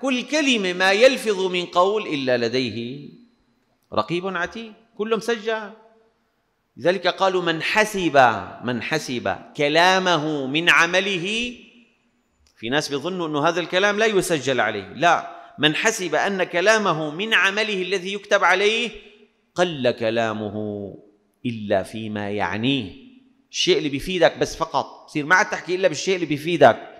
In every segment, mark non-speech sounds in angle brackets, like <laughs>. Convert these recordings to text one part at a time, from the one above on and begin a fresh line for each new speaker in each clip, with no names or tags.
كل كلمة ما يلفظ من قول إلا لديه رقيب عتيد كله مسجل لذلك قالوا من حسب من حسب كلامه من عمله في ناس بيظنوا أن هذا الكلام لا يسجل عليه لا من حسب أن كلامه من عمله الذي يكتب عليه قل كلامه إلا فيما يعنيه الشيء اللي بيفيدك بس فقط بصير ما عاد تحكي إلا بالشيء اللي بيفيدك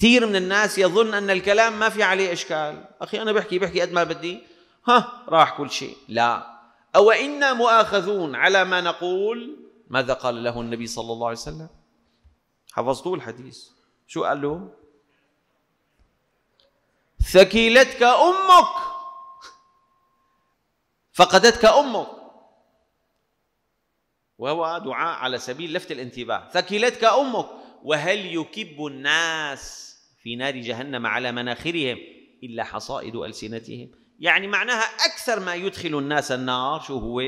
كثير من الناس يظن أن الكلام ما في عليه إشكال أخي أنا بحكي بحكي قد ما بدي ها راح كل شيء لا أو إنا مؤاخذون على ما نقول ماذا قال له النبي صلى الله عليه وسلم حفظتوا الحديث شو قال له ثكيلتك أمك فقدتك أمك وهو دعاء على سبيل لفت الانتباه ثكيلتك أمك وهل يكب الناس في نار جهنم على مناخرهم إلا حصائد ألسنتهم يعني معناها أكثر ما يدخل الناس النار شو هو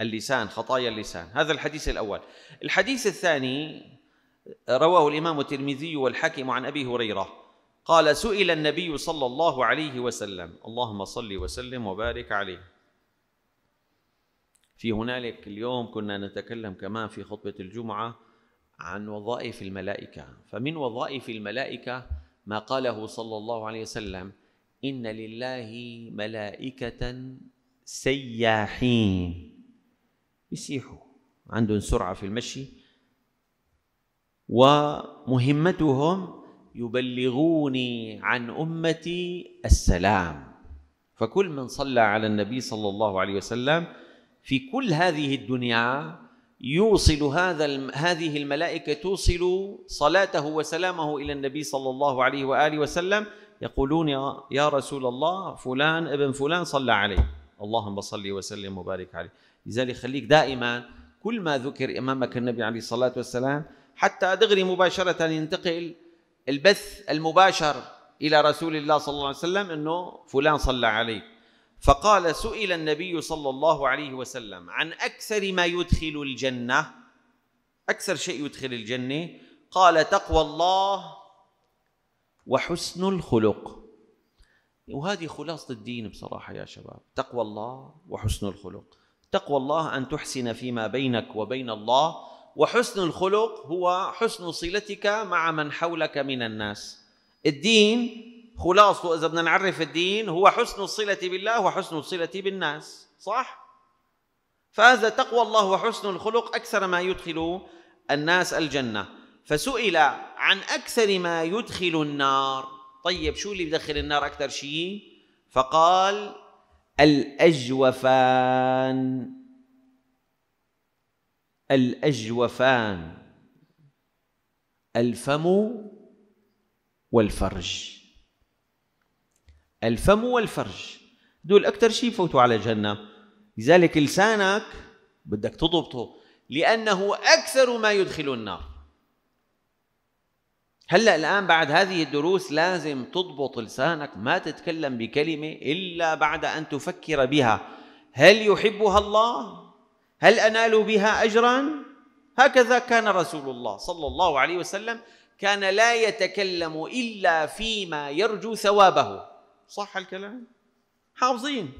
اللسان خطايا اللسان هذا الحديث الأول الحديث الثاني رواه الإمام الترمذي والحاكم عن أبي هريرة قال سئل النبي صلى الله عليه وسلم اللهم صل وسلم وبارك عليه في هنالك اليوم كنا نتكلم كمان في خطبة الجمعة عن وظائف الملائكة فمن وظائف الملائكة ما قاله صلى الله عليه وسلم إن لله ملائكة سياحين يسيحوا عندهم سرعة في المشي ومهمتهم يبلغوني عن أمتي السلام فكل من صلى على النبي صلى الله عليه وسلم في كل هذه الدنيا يوصل هذا هذه الملائكة توصل صلاته وسلامه إلى النبي صلى الله عليه وآله وسلم يقولون يا رسول الله فلان ابن فلان صلى عليه اللهم صل وسلم وبارك عليه لذلك خليك دائما كل ما ذكر امامك النبي عليه الصلاه والسلام حتى دغري مباشره ينتقل البث المباشر الى رسول الله صلى الله عليه وسلم انه فلان صلى عليه فقال سئل النبي صلى الله عليه وسلم عن اكثر ما يدخل الجنه اكثر شيء يدخل الجنه قال تقوى الله وحسن الخلق وهذه خلاصه الدين بصراحه يا شباب تقوى الله وحسن الخلق تقوى الله ان تحسن فيما بينك وبين الله وحسن الخلق هو حسن صلتك مع من حولك من الناس الدين خلاصته إذا بدنا نعرف الدين هو حسن الصلة بالله وحسن الصلة بالناس صح؟ فهذا تقوى الله وحسن الخلق أكثر ما يدخل الناس الجنة فسئل عن أكثر ما يدخل النار طيب شو اللي بدخل النار أكثر شيء؟ فقال الأجوفان الأجوفان الفم والفرج الفم والفرج دول أكثر شيء يفوتوا على جهنم لذلك لسانك بدك تضبطه لأنه أكثر ما يدخل النار هلا الآن بعد هذه الدروس لازم تضبط لسانك ما تتكلم بكلمة إلا بعد أن تفكر بها هل يحبها الله؟ هل أنال بها أجرا؟ هكذا كان رسول الله صلى الله عليه وسلم كان لا يتكلم إلا فيما يرجو ثوابه صح الكلام حافظين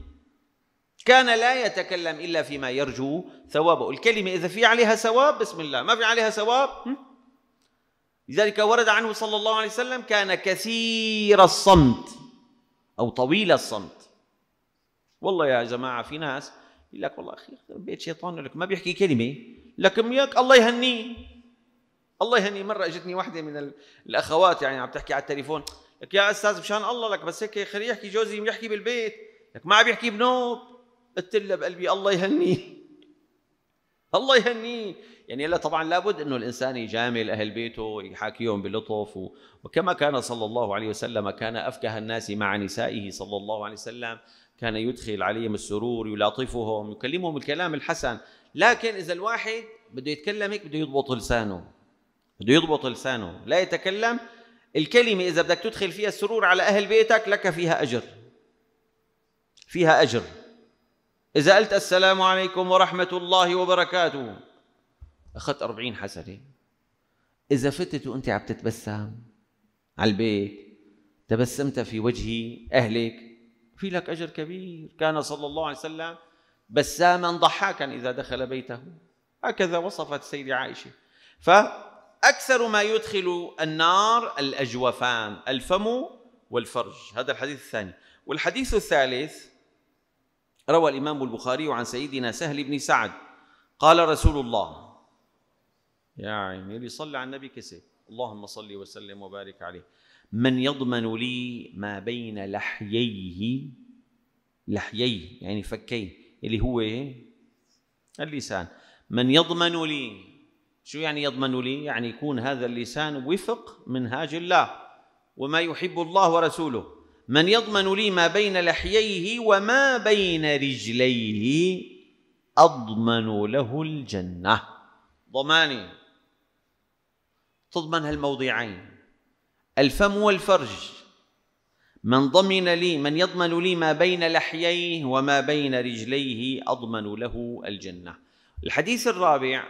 كان لا يتكلم إلا فيما يرجو ثوابه الكلمة إذا في عليها ثواب بسم الله ما في عليها ثواب لذلك ورد عنه صلى الله عليه وسلم كان كثير الصمت أو طويل الصمت والله يا جماعة في ناس يقول لك والله أخي بيت شيطان لك ما بيحكي كلمة لكن ياك الله يهنيه الله يهنيه مرة اجتني واحدة من الأخوات يعني عم تحكي على التليفون لك يا استاذ مشان الله لك بس هيك خليه يحكي جوزي يحكي بالبيت لك ما عم يحكي بنوب قلت له بقلبي الله يهنيه <laughs> الله يهنيه يعني هلا طبعا لابد انه الانسان يجامل اهل بيته يحاكيهم بلطف وكما كان صلى الله عليه وسلم كان افكه الناس مع نسائه صلى الله عليه وسلم كان يدخل عليهم السرور يلاطفهم يكلمهم الكلام الحسن لكن اذا الواحد بده يتكلم هيك بده يضبط لسانه بده يضبط لسانه لا يتكلم الكلمة إذا بدك تدخل فيها السرور على أهل بيتك لك فيها أجر فيها أجر إذا قلت السلام عليكم ورحمة الله وبركاته أخذت أربعين حسنة إذا فتت وأنت عم تتبسم على البيت تبسمت في وجه أهلك في لك أجر كبير كان صلى الله عليه وسلم بساما ضحاكا إذا دخل بيته هكذا وصفت السيدة عائشة ف أكثر ما يدخل النار الأجوفان الفم والفرج هذا الحديث الثاني والحديث الثالث روى الإمام البخاري عن سيدنا سهل بن سعد قال رسول الله يا عيني اللي صلى على النبي كسر اللهم صل وسلم وبارك عليه من يضمن لي ما بين لحييه لحييه يعني فكيه اللي هو إيه؟ اللسان من يضمن لي شو يعني يضمن لي؟ يعني يكون هذا اللسان وفق منهاج الله وما يحب الله ورسوله من يضمن لي ما بين لحييه وما بين رجليه أضمن له الجنة ضماني تضمن هالموضعين الفم والفرج من ضمن لي من يضمن لي ما بين لحييه وما بين رجليه أضمن له الجنة الحديث الرابع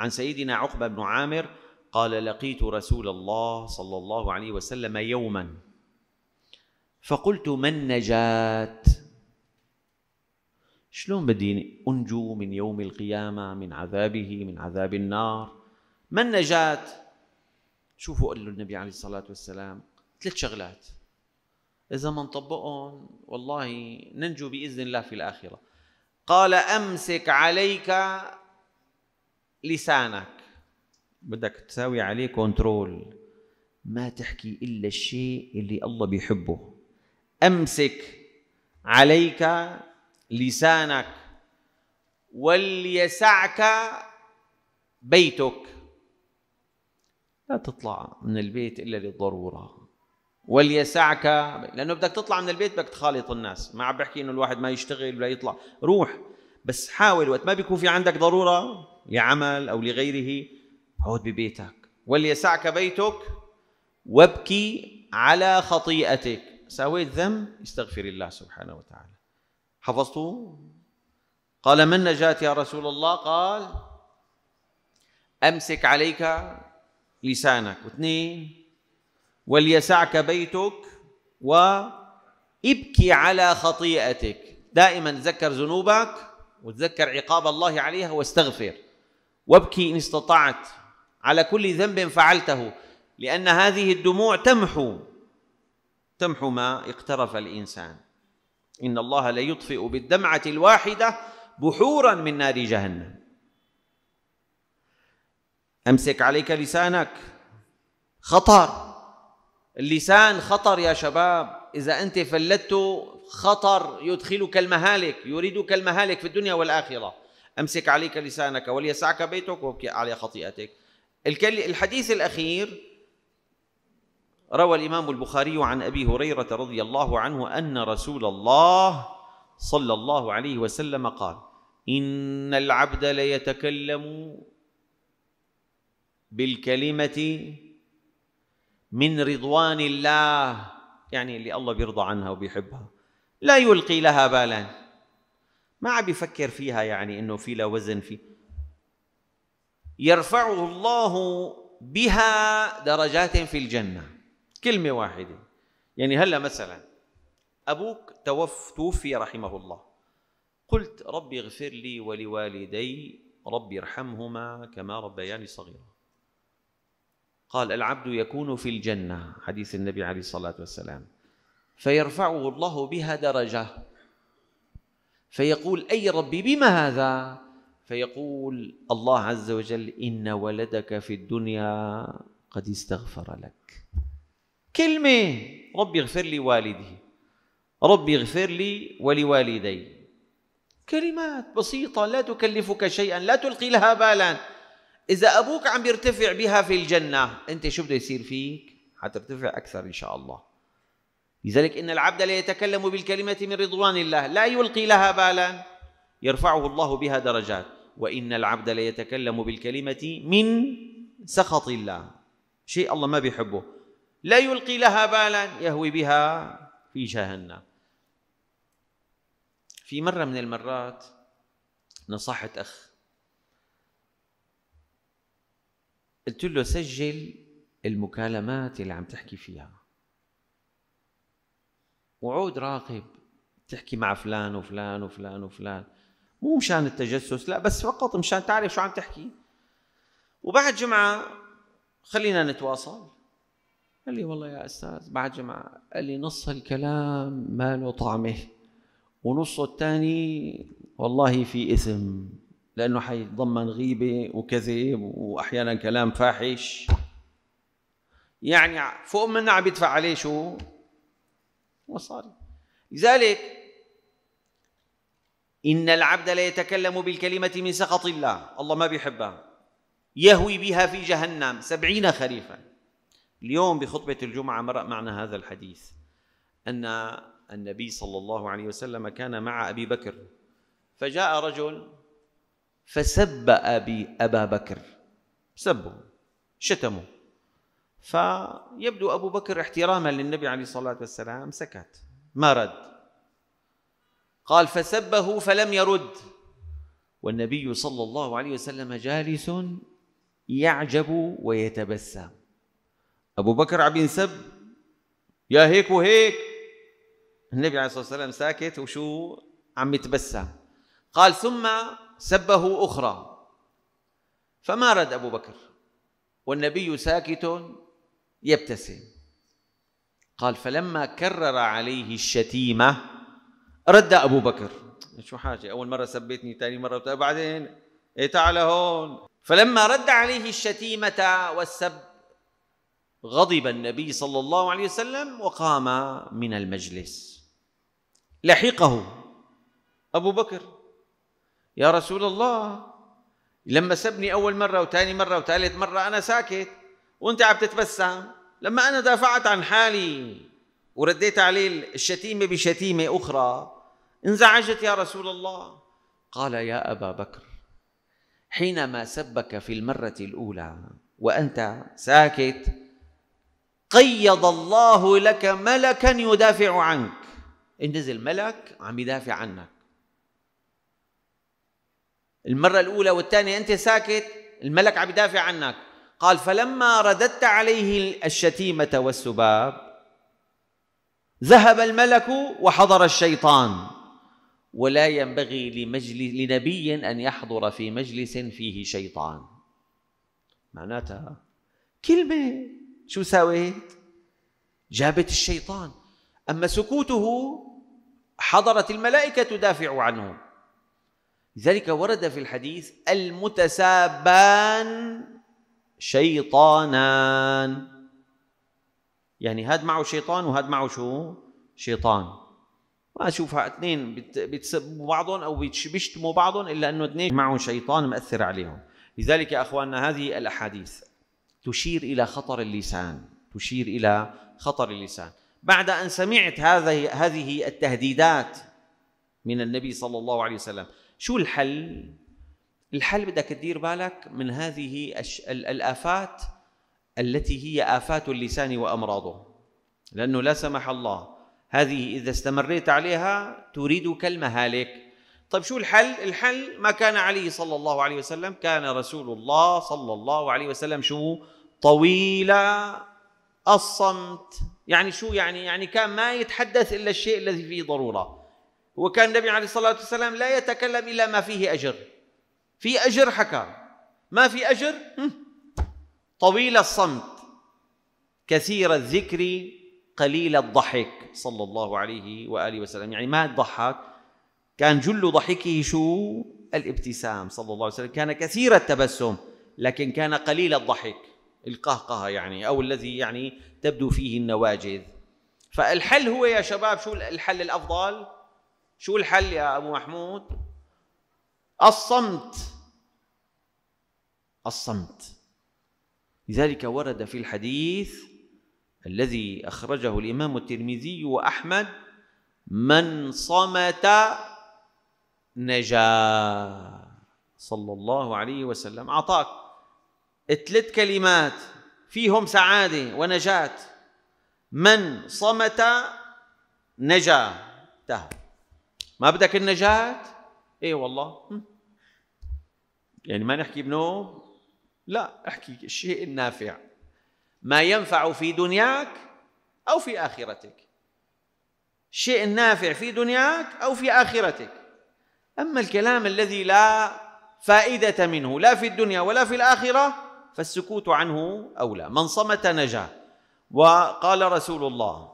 عن سيدنا عقبه بن عامر قال لقيت رسول الله صلى الله عليه وسلم يوما فقلت من نجات شلون بدي انجو من يوم القيامه من عذابه من عذاب النار من نجات شوفوا قال له النبي عليه الصلاه والسلام ثلاث شغلات اذا ما نطبقهم والله ننجو باذن الله في الاخره قال امسك عليك لسانك بدك تساوي عليه كنترول ما تحكي الا الشيء اللي الله بيحبه امسك عليك لسانك وليسعك بيتك لا تطلع من البيت الا للضروره وليسعك لانه بدك تطلع من البيت بدك تخالط الناس ما عم بحكي انه الواحد ما يشتغل ولا يطلع روح بس حاول وقت ما بيكون في عندك ضروره لعمل أو لغيره عود ببيتك وليسعك بيتك وابكي على خطيئتك سويت ذنب استغفر الله سبحانه وتعالى حفظته قال من نجات يا رسول الله قال أمسك عليك لسانك واثنين وليسعك بيتك وابكي على خطيئتك دائما تذكر ذنوبك وتذكر عقاب الله عليها واستغفر وابكي إن استطعت على كل ذنب فعلته لأن هذه الدموع تمحو تمحو ما اقترف الإنسان إن الله ليطفئ بالدمعة الواحدة بحورا من نار جهنم أمسك عليك لسانك خطر اللسان خطر يا شباب إذا أنت فلته خطر يدخلك المهالك يريدك المهالك في الدنيا والآخرة أمسك عليك لسانك وليسعك بيتك وابكي على خطيئتك الحديث الأخير روى الإمام البخاري عن أبي هريرة رضي الله عنه أن رسول الله صلى الله عليه وسلم قال إن العبد ليتكلم بالكلمة من رضوان الله يعني اللي الله بيرضى عنها وبيحبها لا يلقي لها بالا ما عم بيفكر فيها يعني انه في لا وزن في يرفعه الله بها درجات في الجنه كلمه واحده يعني هلا مثلا ابوك توف توفي رحمه الله قلت ربي اغفر لي ولوالدي ربي ارحمهما كما ربياني صغيرا قال العبد يكون في الجنه حديث النبي عليه الصلاه والسلام فيرفعه الله بها درجه فيقول أي ربي بما هذا فيقول الله عز وجل إن ولدك في الدنيا قد استغفر لك كلمة ربي اغفر لي والدي ربي اغفر لي ولوالدي كلمات بسيطة لا تكلفك شيئا لا تلقي لها بالا إذا أبوك عم يرتفع بها في الجنة أنت شو بده يصير فيك؟ حترتفع أكثر إن شاء الله لذلك إن العبد ليتكلم بالكلمة من رضوان الله لا يلقي لها بالا يرفعه الله بها درجات وإن العبد ليتكلم بالكلمة من سخط الله شيء الله ما بيحبه لا يلقي لها بالا يهوي بها في جهنم في مرة من المرات نصحت أخ قلت له سجل المكالمات اللي عم تحكي فيها وعود راقب تحكي مع فلان وفلان وفلان وفلان مو مشان التجسس لا بس فقط مشان تعرف شو عم تحكي وبعد جمعة خلينا نتواصل قال لي والله يا أستاذ بعد جمعة قال لي نص الكلام ما له طعمه ونصه الثاني والله في إثم لأنه حيتضمن غيبة وكذب وأحيانا كلام فاحش يعني فوق منا عم يدفع عليه شو مصاري لذلك إن العبد لا يتكلم بالكلمة من سخط الله الله ما بيحبها يهوي بها في جهنم سبعين خريفا اليوم بخطبة الجمعة مرأ معنا هذا الحديث أن النبي صلى الله عليه وسلم كان مع أبي بكر فجاء رجل فسب أبي أبا بكر سبه شتمه فيبدو أبو بكر احتراما للنبي عليه الصلاة والسلام سكت ما رد قال فسبه فلم يرد والنبي صلى الله عليه وسلم جالس يعجب ويتبسم أبو بكر عم ينسب يا هيك وهيك النبي عليه الصلاة والسلام ساكت وشو عم يتبسم قال ثم سبه أخرى فما رد أبو بكر والنبي ساكت يبتسم قال فلما كرر عليه الشتيمة رد أبو بكر شو حاجة أول مرة سبيتني ثاني مرة بعدين إيه تعال هون فلما رد عليه الشتيمة والسب غضب النبي صلى الله عليه وسلم وقام من المجلس لحقه أبو بكر يا رسول الله لما سبني أول مرة وثاني مرة وثالث مرة أنا ساكت وانت عم تتبسم لما انا دافعت عن حالي ورديت عليه الشتيمه بشتيمه اخرى انزعجت يا رسول الله قال يا ابا بكر حينما سبك في المره الاولى وانت ساكت قيض الله لك ملكا يدافع عنك انزل ملك عم يدافع عنك المرة الأولى والثانية أنت ساكت الملك عم يدافع عنك قال فلما رددت عليه الشتيمة والسباب ذهب الملك وحضر الشيطان ولا ينبغي لمجلس لنبي أن يحضر في مجلس فيه شيطان معناتها كلمة شو سويت؟ جابت الشيطان أما سكوته حضرت الملائكة تدافع عنه لذلك ورد في الحديث المتسابان شيطانان يعني هاد معه شيطان وهاد معه شو شيطان ما اشوفها اثنين بيتسبوا بعضهم او بيشتموا بعضهم الا انه اثنين معهم شيطان مأثر عليهم لذلك يا اخواننا هذه الاحاديث تشير الى خطر اللسان تشير الى خطر اللسان بعد ان سمعت هذه هذه التهديدات من النبي صلى الله عليه وسلم شو الحل الحل بدك تدير بالك من هذه الآفات التي هي آفات اللسان وأمراضه لأنه لا سمح الله هذه إذا استمريت عليها تريدك المهالك طيب شو الحل؟ الحل ما كان عليه صلى الله عليه وسلم كان رسول الله صلى الله عليه وسلم شو؟ طويل الصمت يعني شو يعني؟ يعني كان ما يتحدث إلا الشيء الذي فيه ضرورة وكان النبي عليه الصلاة والسلام لا يتكلم إلا ما فيه أجر في أجر حكى ما في أجر طويل الصمت كثير الذكر قليل الضحك صلى الله عليه وآله وسلم يعني ما ضحك كان جل ضحكه شو الابتسام صلى الله عليه وسلم كان كثير التبسم لكن كان قليل الضحك القهقهة يعني أو الذي يعني تبدو فيه النواجذ فالحل هو يا شباب شو الحل الأفضل شو الحل يا أبو محمود الصمت الصمت لذلك ورد في الحديث الذي أخرجه الإمام الترمذي وأحمد من صمت نجا صلى الله عليه وسلم أعطاك ثلاث كلمات فيهم سعادة ونجاة من صمت نجا انتهى ما بدك النجاة؟ ايه والله يعني ما نحكي بنوب لا احكي الشيء النافع ما ينفع في دنياك أو في آخرتك الشيء النافع في دنياك أو في آخرتك أما الكلام الذي لا فائدة منه لا في الدنيا ولا في الآخرة فالسكوت عنه أولى من صمت نجا وقال رسول الله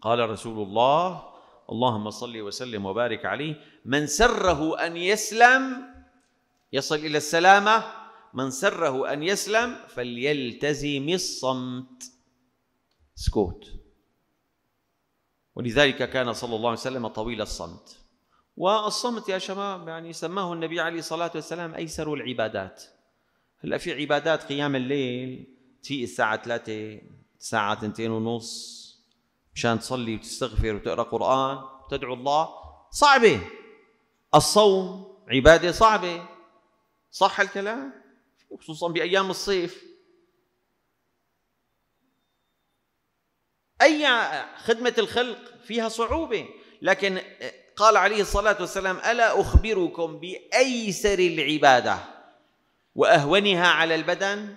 قال رسول الله اللهم صل وسلم وبارك عليه من سره أن يسلم يصل إلى السلامة من سره أن يسلم فليلتزم الصمت سكوت ولذلك كان صلى الله عليه وسلم طويل الصمت والصمت يا شباب يعني سماه النبي عليه الصلاة والسلام أيسر العبادات هلا في عبادات قيام الليل تفيق الساعة 3 الساعة 2 ونص مشان تصلي وتستغفر وتقرا قرآن وتدعو الله صعبة الصوم عبادة صعبة صح الكلام وخصوصا بايام الصيف اي خدمه الخلق فيها صعوبه لكن قال عليه الصلاه والسلام الا اخبركم بايسر العباده واهونها على البدن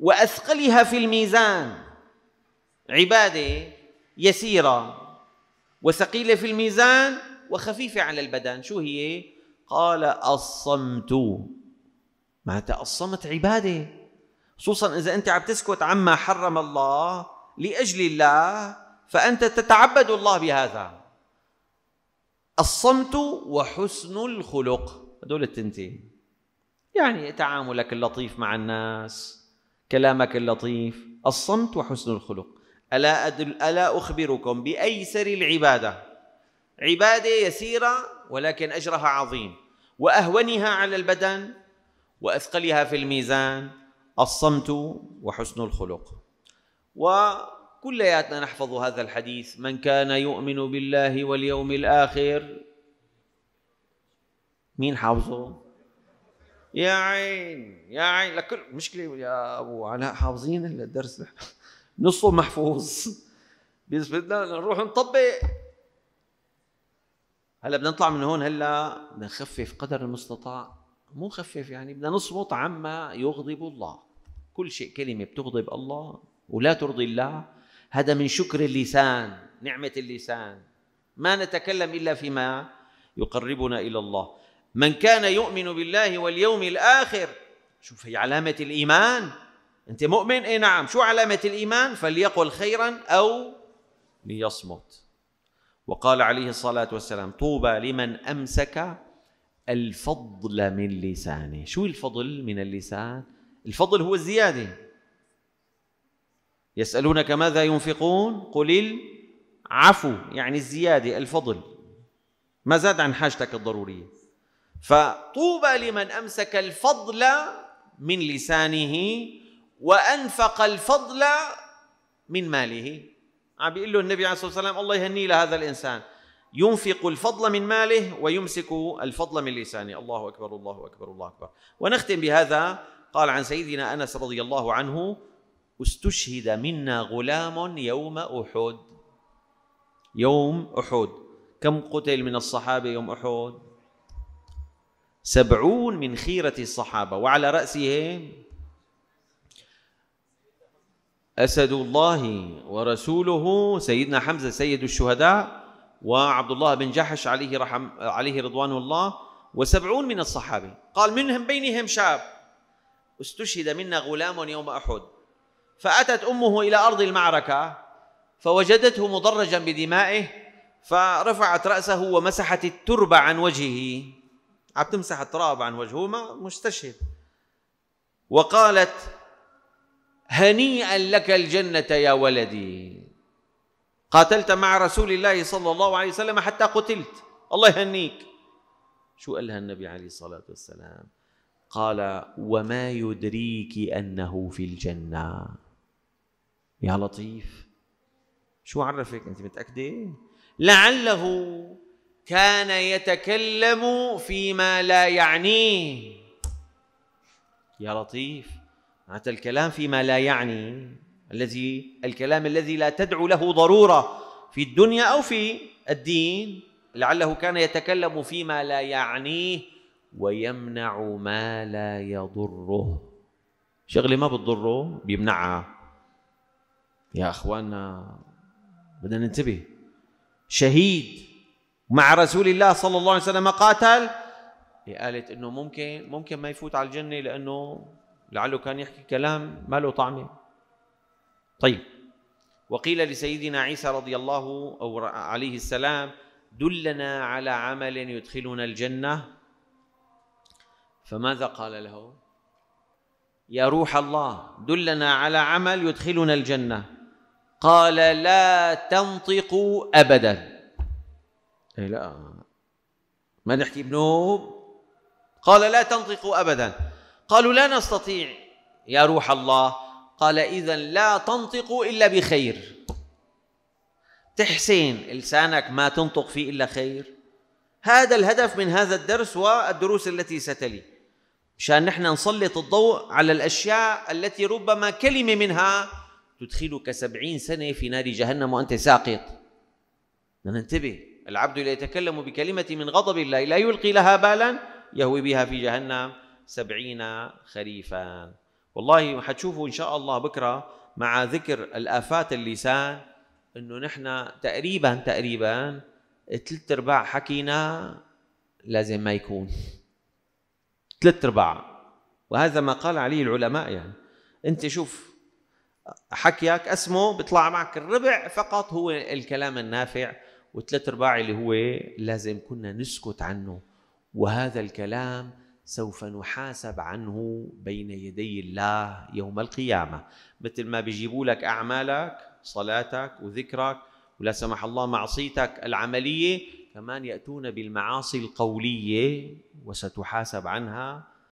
واثقلها في الميزان عباده يسيره وثقيله في الميزان وخفيفه على البدن شو هي قال الصمت ما تقصمت عباده خصوصا اذا انت عم تسكت عما حرم الله لاجل الله فانت تتعبد الله بهذا الصمت وحسن الخلق هدول التنتين يعني تعاملك اللطيف مع الناس كلامك اللطيف الصمت وحسن الخلق ألا, أدل ألا أخبركم بأيسر العبادة عبادة يسيرة ولكن أجرها عظيم وأهونها على البدن واثقلها في الميزان الصمت وحسن الخلق وكلياتنا نحفظ هذا الحديث من كان يؤمن بالله واليوم الاخر مين حافظه يا عين يا عين لكل مشكله يا ابو علاء حافظين الدرس نصه محفوظ بس بدنا نروح نطبق هلا بدنا نطلع من هون هلا بدنا نخفف قدر المستطاع مو خفف يعني بدنا نصمت عما يغضب الله كل شيء كلمة بتغضب الله ولا ترضي الله هذا من شكر اللسان نعمة اللسان ما نتكلم إلا فيما يقربنا إلى الله من كان يؤمن بالله واليوم الآخر شوف هي علامة الإيمان أنت مؤمن؟ إيه نعم شو علامة الإيمان؟ فليقل خيرا أو ليصمت وقال عليه الصلاة والسلام طوبى لمن أمسك الفضل من لسانه شو الفضل من اللسان الفضل هو الزيادة يسألونك ماذا ينفقون قل العفو يعني الزيادة الفضل ما زاد عن حاجتك الضرورية فطوبى لمن أمسك الفضل من لسانه وأنفق الفضل من ماله عم بيقول له النبي عليه الصلاة والسلام الله يهني لهذا الإنسان ينفق الفضل من ماله ويمسك الفضل من لسانه الله اكبر الله اكبر الله اكبر ونختم بهذا قال عن سيدنا انس رضي الله عنه استشهد منا غلام يوم احد يوم احد كم قتل من الصحابه يوم احد سبعون من خيره الصحابه وعلى راسهم اسد الله ورسوله سيدنا حمزه سيد الشهداء وعبد الله بن جحش عليه رحم عليه رضوان الله وسبعون من الصحابة قال منهم بينهم شاب استشهد منا غلام يوم أحد فأتت أمه إلى أرض المعركة فوجدته مضرجا بدمائه فرفعت رأسه ومسحت التربة عن وجهه عم تمسح التراب عن وجهه ما مستشهد وقالت هنيئا لك الجنة يا ولدي قاتلت مع رسول الله صلى الله عليه وسلم حتى قتلت الله يهنيك شو قالها النبي عليه الصلاة والسلام قال وما يدريك أنه في الجنة يا لطيف شو عرفك أنت متأكدة لعله كان يتكلم فيما لا يعنيه يا لطيف معناتها الكلام فيما لا يعني الذي الكلام الذي لا تدعو له ضروره في الدنيا او في الدين لعله كان يتكلم فيما لا يعنيه ويمنع ما لا يضره شغله ما بتضره بيمنعها يا أخوانا بدنا ننتبه شهيد مع رسول الله صلى الله عليه وسلم قاتل قالت انه ممكن ممكن ما يفوت على الجنه لانه لعله كان يحكي كلام ما له طعمه طيب وقيل لسيدنا عيسى رضي الله أو عليه السلام دلنا على عمل يدخلنا الجنة فماذا قال له يا روح الله دلنا على عمل يدخلنا الجنة قال لا تنطقوا أبدا إيه، لا ما نحكي بنوب قال لا تنطقوا أبدا قالوا لا نستطيع يا روح الله قال إذا لا تنطق إلا بخير تحسين لسانك ما تنطق فيه إلا خير هذا الهدف من هذا الدرس والدروس التي ستلي مشان نحن نسلط الضوء على الأشياء التي ربما كلمة منها تدخلك سبعين سنة في نار جهنم وأنت ساقط ننتبه العبد لا يتكلم بكلمة من غضب الله لا يلقي لها بالا يهوي بها في جهنم سبعين خريفا والله حتشوفوا ان شاء الله بكره مع ذكر الافات اللسان انه نحن تقريبا تقريبا ثلاث ارباع حكينا لازم ما يكون ثلاث ارباع وهذا ما قال عليه العلماء يعني انت شوف حكيك اسمه بيطلع معك الربع فقط هو الكلام النافع وثلاث ارباع اللي هو لازم كنا نسكت عنه وهذا الكلام سوف نحاسب عنه بين يدي الله يوم القيامة مثل ما بيجيبوا لك أعمالك صلاتك وذكرك ولا سمح الله معصيتك العملية كمان يأتون بالمعاصي القولية وستحاسب عنها